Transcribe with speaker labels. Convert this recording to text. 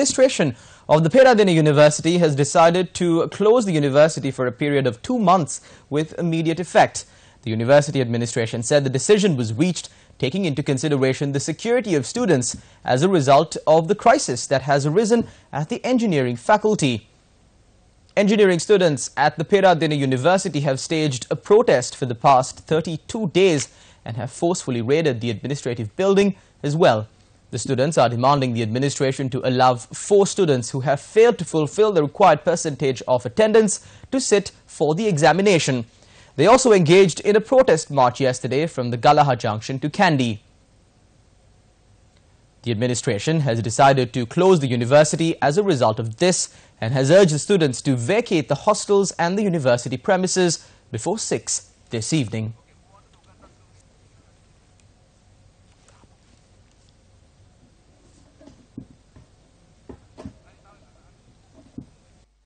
Speaker 1: administration of the Peradeniya University has decided to close the university for a period of two months with immediate effect. The university administration said the decision was reached taking into consideration the security of students as a result of the crisis that has arisen at the engineering faculty. Engineering students at the Peradeniya University have staged a protest for the past 32 days and have forcefully raided the administrative building as well the students are demanding the administration to allow four students who have failed to fulfill the required percentage of attendance to sit for the examination. They also engaged in a protest march yesterday from the Galaha Junction to Kandy. The administration has decided to close the university as a result of this and has urged the students to vacate the hostels and the university premises before 6 this evening.